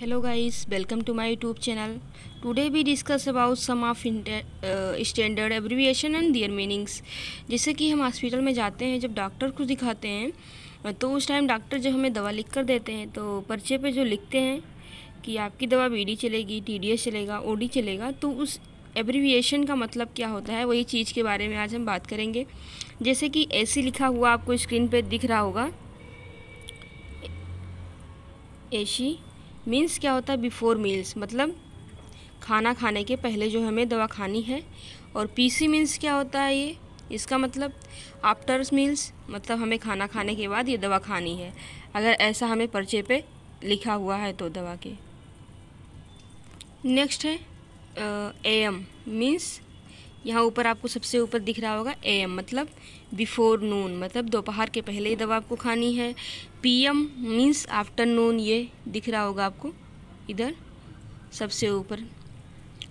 hello guys welcome to my YouTube channel today we discuss about some of standard abbreviation and their meanings जैसे कि हम hospital में जाते हैं जब डॉक्टर को दिखाते हैं तो उस टाइम डॉक्टर जब हमें दवा लिख कर देते हैं तो पर्चे पे जो लिखते हैं कि आपकी दवा बी चलेगी टी चलेगा ओ चलेगा तो उस एब्रीविएशन का मतलब क्या होता है वही चीज़ के बारे में आज हम बात करेंगे जैसे कि ए लिखा हुआ आपको स्क्रीन पर दिख रहा होगा ए मीन्स क्या होता है बिफ़ोर मील्स मतलब खाना खाने के पहले जो हमें दवा खानी है और पी सी मीन्स क्या होता है ये इसका मतलब आफ्टर मील्स मतलब हमें खाना खाने के बाद ये दवा खानी है अगर ऐसा हमें पर्चे पे लिखा हुआ है तो दवा के नेक्स्ट है ए एम मीन्स यहाँ ऊपर आपको सबसे ऊपर दिख रहा होगा ए एम मतलब बिफ़ोर नून मतलब दोपहर के पहले ही दवा आपको खानी है पीएम मींस आफ्टरनून ये दिख रहा होगा आपको इधर सबसे ऊपर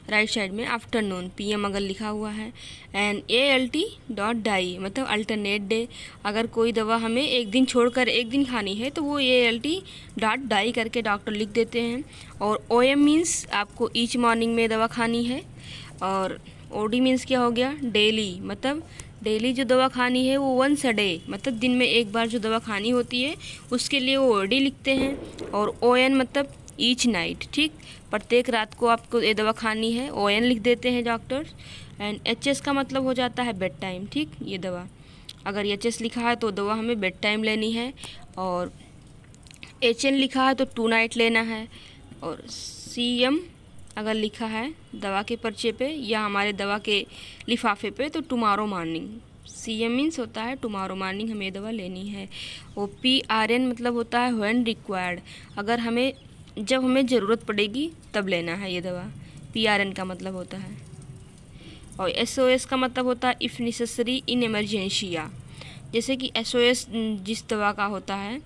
राइट साइड में आफ्टरनून पीएम अगर लिखा हुआ है and A L T dot die मतलब अल्टरनेट डे अगर कोई दवा हमें एक दिन छोड़कर एक दिन खानी है तो वो A L T dot die करके डॉक्टर लिख देते हैं और ओ एम मीन्स आपको ईच मॉर्निंग में दवा खानी है और ओ डी मीन्स क्या हो गया डेली मतलब डेली जो दवा खानी है वो वंस अ डे मतलब दिन में एक बार जो दवा खानी होती है उसके लिए वो ओ डी लिखते हैं और ओ एन मतलब ईच नाइट ठीक प्रत्येक रात को आपको ये दवा खानी है ओ एन लिख देते हैं डॉक्टर्स एंड एच एस का मतलब हो जाता है बेड टाइम ठीक ये दवा अगर एच एस लिखा है तो दवा हमें बेड टाइम लेनी है और एच एन लिखा है तो टू नाइट लेना है और सी एम अगर लिखा है दवा के पर्चे पे या हमारे दवा के लिफाफे पे तो tomorrow morning C M means होता है टुमारो मॉर्निंग हमें दवा लेनी है ओ पी आर एन मतलब होता है वन रिक्वायर्ड अगर हमें जब हमें ज़रूरत पड़ेगी तब लेना है ये दवा पी आर एन का मतलब होता है और एस ओ एस का मतलब होता है इफ़ नेसेसरी इन एमरजेंसिया जैसे कि एस ओ एस जिस दवा का होता है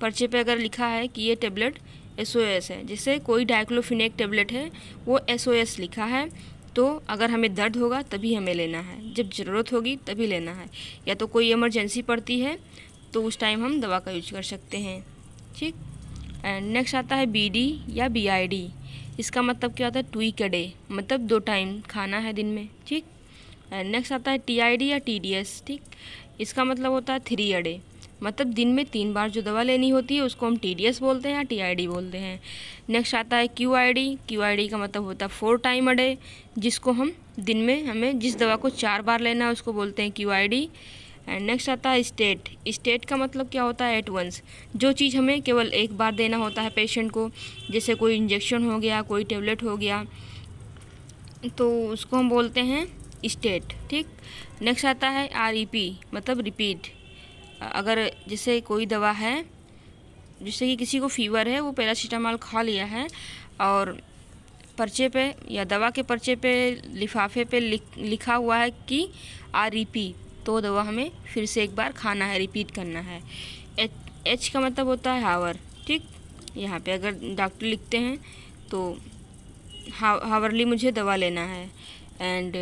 पर्चे पे अगर लिखा है कि ये टेबलेट एस है जैसे कोई डाइक्लोफिनेक टेबलेट है वो एस लिखा है तो अगर हमें दर्द होगा तभी हमें लेना है जब ज़रूरत होगी तभी लेना है या तो कोई इमरजेंसी पड़ती है तो उस टाइम हम दवा का यूज कर सकते हैं ठीक एंड नेक्स्ट आता है बीडी या बीआईडी इसका मतलब क्या होता है टू का मतलब दो टाइम खाना है दिन में ठीक एंड नेक्स्ट आता है टीआईडी या टीडीएस ठीक इसका मतलब होता है थ्री अडे मतलब दिन में तीन बार जो दवा लेनी होती है उसको हम टी बोलते हैं या टी बोलते हैं नेक्स्ट आता है क्यू आई का मतलब होता है फोर टाइम अ डे जिसको हम दिन में हमें जिस दवा को चार बार लेना है उसको बोलते हैं क्यू एंड नेक्स्ट आता है स्टेट स्टेट का मतलब क्या होता है एट वंस जो चीज़ हमें केवल एक बार देना होता है पेशेंट को जैसे कोई इंजेक्शन हो गया कोई टेबलेट हो गया तो उसको हम बोलते हैं स्टेट ठीक नेक्स्ट आता है आर ई पी मतलब रिपीट अगर जैसे कोई दवा है जिससे कि किसी को फीवर है वो पैरासीटामॉल खा लिया है और पर्चे पे या दवा के पर्चे पे लिफाफे पे लिख, लिखा हुआ है कि आ ई तो दवा हमें फिर से एक बार खाना है रिपीट करना है एच एच का मतलब होता है हावर ठीक यहाँ पे अगर डॉक्टर लिखते हैं तो हा, हावरली मुझे दवा लेना है एंड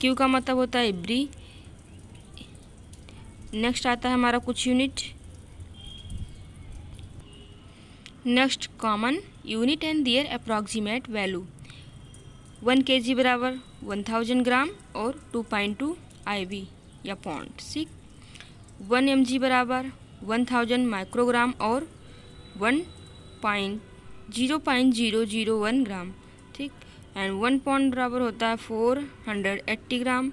क्यू का मतलब होता है इब्री नेक्स्ट आता है हमारा कुछ unit next common unit and their approximate value one K G बराबर वन थाउजेंड ग्राम और two point two I V या पॉइंट ठीक वन एम जी बराबर वन थाउजेंड माइक्रोग्राम और one point zero point zero zero one gram ठीक and one point बराबर होता है four hundred eighty gram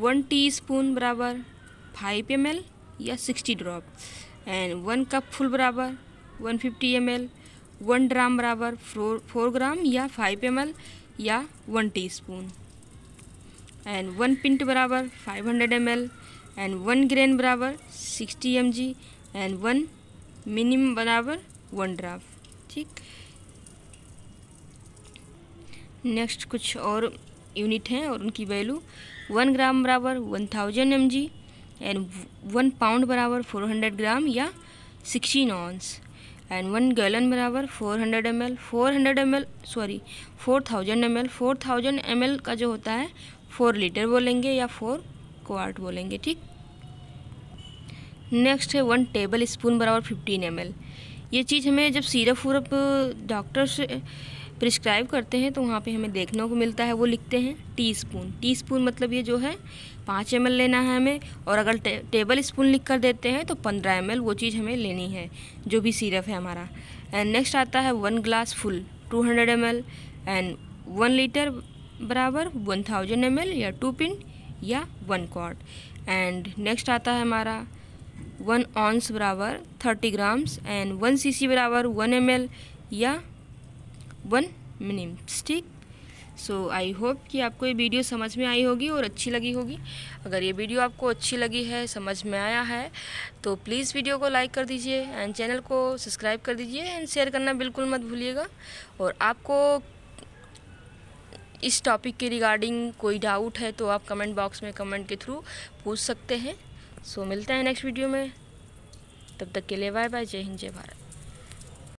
one teaspoon बराबर फाइव एम एल या sixty drop and one cup full बराबर one fifty M L one dram बराबर four four gram या five M L या one teaspoon and one pint बराबर five hundred M L and one grain बराबर sixty M G and one minimum बराबर one drop ठीक next कुछ और unit हैं और उनकी वैल्यू वन ग्राम बराबर one thousand M G and one pound बराबर फोर हंड्रेड ग्राम या sixteen ounce and one gallon बराबर four hundred M L four hundred M L sorry four thousand M L four thousand M L का जो होता है four litre बोलेंगे या four quart बोलेंगे ठीक नेक्स्ट है वन टेबल स्पून बराबर फिफ्टीन एम एल ये चीज़ हमें जब सीरप वूरप डॉक्टर से प्रिस्क्राइब करते हैं तो वहाँ पे हमें देखने को मिलता है वो लिखते हैं टीस्पून टीस्पून मतलब ये जो है पाँच एम लेना है हमें और अगर टे, टेबल स्पून लिख कर देते हैं तो पंद्रह एम वो चीज़ हमें लेनी है जो भी सीरप है हमारा एंड नेक्स्ट आता है one glass full two hundred M and one litre बराबर वन थाउजेंड एम या टू पिन या वन कॉट एंड नेक्स्ट आता है हमारा वन ऑन्स बराबर thirty grams and one CC बराबर वन एम या वन मिनिम ठीक सो आई होप कि आपको ये वीडियो समझ में आई होगी और अच्छी लगी होगी अगर ये वीडियो आपको अच्छी लगी है समझ में आया है तो प्लीज़ वीडियो को लाइक कर दीजिए एंड चैनल को सब्सक्राइब कर दीजिए एंड शेयर करना बिल्कुल मत भूलिएगा और आपको इस टॉपिक के रिगार्डिंग कोई डाउट है तो आप कमेंट बॉक्स में कमेंट के थ्रू पूछ सकते हैं सो so, मिलते हैं नेक्स्ट वीडियो में तब तक के लिए बाय बाय जय हिंद जय भारत